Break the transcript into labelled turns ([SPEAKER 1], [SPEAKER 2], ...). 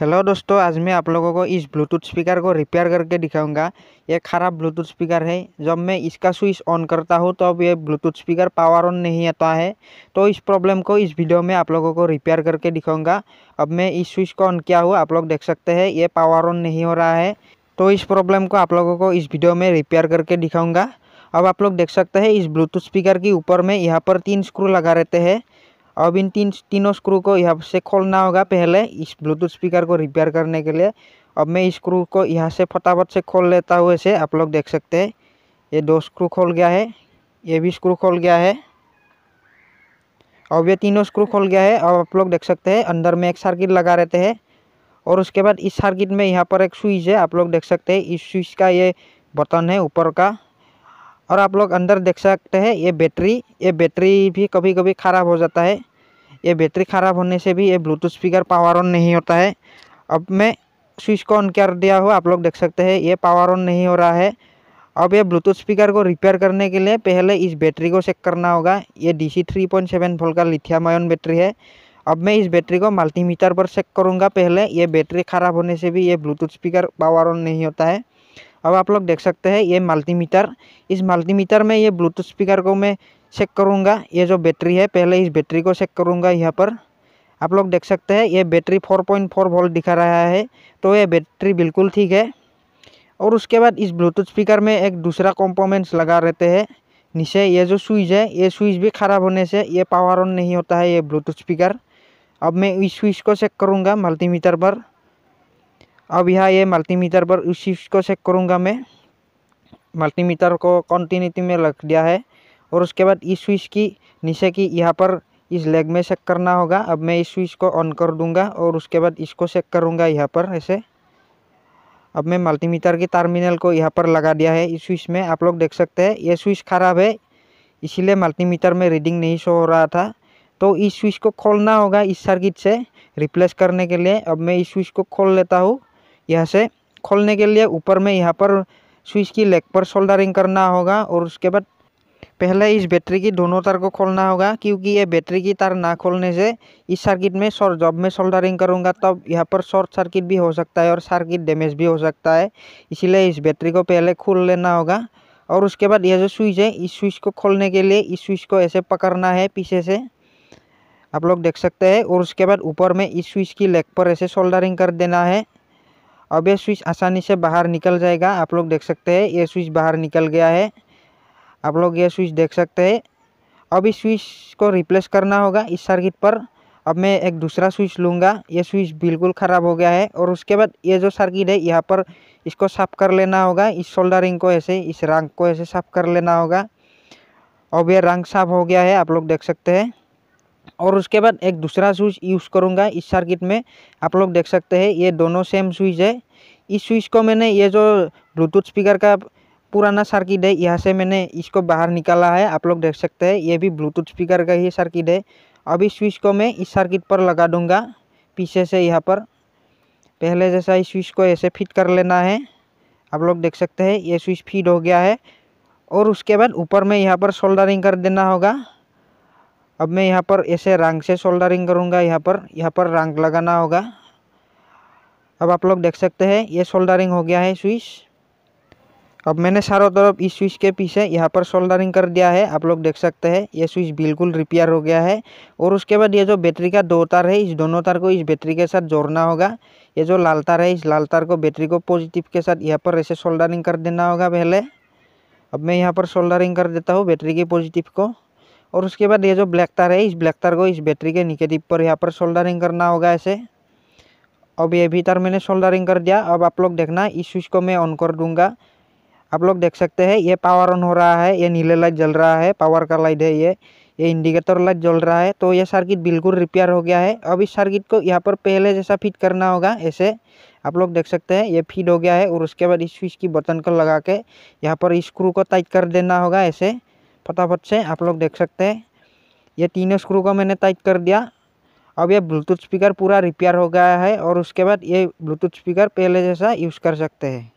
[SPEAKER 1] hello दोस्तों आज मैं आप लोगों को इस ब्लूटूथ स्पीकर को रिपेयर करके दिखाऊंगा ये ख़राब ब्लूटूथ स्पीकर है जब मैं इसका स्विच ऑन करता हूँ तो ये ब्लूटूथ स्पीकर पावर ऑन नहीं आता है तो इस प्रॉब्लम को इस वीडियो में आप लोगों को रिपेयर करके दिखाऊंगा अब मैं इस स्विच को ऑन किया हुआ आप लोग देख सकते हैं ये पावर ऑन नहीं हो रहा है तो इस प्रॉब्लम को आप लोगों को इस वीडियो में रिपेयर करके दिखाऊँगा अब आप लोग देख सकते हैं इस ब्लूटूथ स्पीकर के ऊपर में यहाँ पर तीन स्क्रू लगा रहते हैं अब इन तीन तीनों स्क्रू को यहाँ से खोलना होगा पहले इस ब्लूटूथ स्पीकर को रिपेयर करने के लिए अब मैं इस स्क्रू को यहाँ से फटाफट से खोल लेता हूँ ऐसे आप लोग देख सकते हैं ये दो स्क्रू खोल गया है ये भी स्क्रू खोल गया है अब ये तीनों स्क्रू खोल गया है अब आप लोग देख सकते हैं अंदर में एक सर्किट लगा रहते हैं और उसके बाद इस सर्किट में यहाँ पर एक स्विच है आप लोग देख सकते हैं इस स्विच का ये बटन है ऊपर का और आप लोग अंदर देख सकते हैं ये बैटरी ये बैटरी भी कभी कभी ख़राब हो जाता है ये बैटरी ख़राब होने से भी ये ब्लूटूथ स्पीकर पावर ऑन नहीं होता है अब मैं स्विच को ऑन कर दिया हुआ आप लोग देख सकते हैं ये पावर ऑन नहीं हो रहा है अब ये ब्लूटूथ स्पीकर को रिपेयर करने के लिए पहले इस बैटरी को चेक करना होगा ये D C three point seven volt का लिथियम आयन बैटरी है अब मैं इस बैटरी को मल्टीमीटर पर चेक करूँगा पहले ये बैटरी ख़राब होने से भी ये ब्लूटूथ स्पीकर पावर ऑन नहीं होता है अब आप लोग देख सकते हैं ये मल्टीमीटर इस मल्टीमीटर में ये ब्लूटूथ स्पीकर को मैं चेक करूँगा ये जो बैटरी है पहले इस बैटरी को चेक करूँगा यहाँ पर आप लोग देख सकते हैं ये बैटरी 4.4 वोल्ट दिखा रहा है तो ये बैटरी बिल्कुल ठीक है और उसके बाद इस ब्लूटूथ स्पीकर में एक दूसरा कॉम्पोमेंट्स लगा रहते हैं नीचे ये जो स्विच है ये स्विच भी ख़राब होने से ये पावर ऑन नहीं होता है ये ब्लूटूथ स्पीकर अब मैं इस स्विच को चेक करूँगा मल्टीमीटर पर अब यहाँ ये मल्टीमीटर पर उस चीज़ को चेक करूँगा मैं मल्टीमीटर को कंटिन्यूटी में रख दिया है और उसके बाद इस स्विच की नीचे की यहाँ पर इस लेग में चेक करना होगा अब मैं इस स्विच को ऑन कर दूंगा और उसके बाद इसको चेक करूँगा यहाँ पर ऐसे अब मैं मल्टीमीटर के टर्मिनल को यहाँ पर लगा दिया है इस स्विच में आप लोग देख सकते हैं ये स्विच खराब है इसीलिए मल्टीमीटर में रीडिंग नहीं शो हो रहा था तो इस स्विच को खोलना होगा इस सर्किट से रिप्लेस करने के लिए अब मैं इस स्विच को खोल लेता हूँ यहाँ से खोलने के लिए ऊपर में यहाँ पर स्विच की लेग पर सोल्डरिंग करना होगा और उसके बाद पहले इस बैटरी की दोनों तार को खोलना होगा क्योंकि ये बैटरी की तार ना खोलने से इस सर्किट में शॉर्ट जब मैं सोल्डरिंग करूँगा तब यहाँ पर शॉर्ट सर्किट भी हो सकता है और सर्किट डैमेज भी हो सकता है इसीलिए इस बैटरी को पहले खोल लेना होगा और उसके बाद यह जो स्विच है इस स्विच को खोलने के लिए इस स्विच को ऐसे पकड़ना है पीछे से आप लोग देख सकते हैं और उसके बाद ऊपर में इस स्विच की लेग पर ऐसे सोल्डरिंग कर देना है अब ये स्विच आसानी से बाहर निकल जाएगा आप लोग देख सकते हैं ये स्विच बाहर निकल गया है आप लोग ये स्विच देख सकते हैं अब इस स्विच को रिप्लेस करना होगा इस सर्किट पर अब मैं एक दूसरा स्विच लूँगा ये स्विच बिल्कुल ख़राब हो गया है और उसके बाद ये जो सर्किट है यहाँ पर इसको साफ़ कर लेना होगा इस शोल्डरिंग को ऐसे इस रंग को ऐसे साफ़ कर लेना होगा अब ये रंग साफ़ हो गया है आप लोग देख सकते हैं और उसके बाद एक दूसरा स्विच यूज़ करूँगा इस सर्किट में आप लोग देख सकते हैं ये दोनों सेम स्विच है इस स्विच को मैंने ये जो ब्लूटूथ स्पीकर का पुराना सर्किट है यहाँ से मैंने इसको बाहर निकाला है आप लोग देख सकते हैं ये भी ब्लूटूथ स्पीकर का ही सर्किट है अभी स्विच को मैं इस सर्किट पर लगा दूंगा पीछे से यहाँ पर पहले जैसा इस स्विच को ऐसे फिट कर लेना है आप लोग देख सकते हैं ये स्विच फिट हो गया है और उसके बाद ऊपर में यहाँ पर सोल्डरिंग कर देना होगा अब मैं यहाँ पर ऐसे रंग से सोल्डरिंग करूँगा यहाँ पर यहाँ पर रंग लगाना होगा अब आप लोग देख सकते हैं ये सोल्डरिंग हो गया है स्विच अब मैंने चारों तरफ इस स्विच के पीछे यहाँ पर सोल्डरिंग कर दिया है आप लोग देख सकते हैं ये स्विच बिल्कुल रिपेयर हो गया है और उसके बाद ये जो बैटरी का दो तार है इस दोनों तार को इस बैटरी के साथ जोड़ना होगा ये जो लाल तार है इस लाल तार को बैटरी को पॉजिटिव के साथ यहाँ पर ऐसे सोल्डरिंग कर देना होगा पहले अब मैं यहाँ पर सोल्डरिंग कर देता हूँ बैटरी की पॉजिटिव को और उसके बाद ये जो ब्लैक तार है इस ब्लैक तार को इस बैटरी के निगेटिव पर यहाँ पर सोल्डरिंग करना होगा ऐसे अब ये भी तार मैंने सोल्डरिंग कर दिया अब आप लोग देखना इस स्विच को मैं ऑन कर दूंगा आप लोग देख सकते हैं ये पावर ऑन हो रहा है ये नीले लाइट जल रहा है पावर का लाइट है ये ये इंडिकेटर लाइट जल रहा है तो ये सर्किट बिल्कुल रिपेयर हो गया है अब इस सर्किट को यहाँ पर पहले जैसा फिट करना होगा ऐसे आप लोग देख सकते हैं ये फिट हो गया है और उसके बाद इस स्विच की बटन को लगा के यहाँ पर स्क्रू को टाइट कर देना होगा ऐसे फटाफट से आप लोग देख सकते हैं ये तीनों स्क्रू को मैंने टाइट कर दिया अब ये ब्लूटूथ स्पीकर पूरा रिपेयर हो गया है और उसके बाद ये ब्लूटूथ स्पीकर पहले जैसा यूज़ कर सकते हैं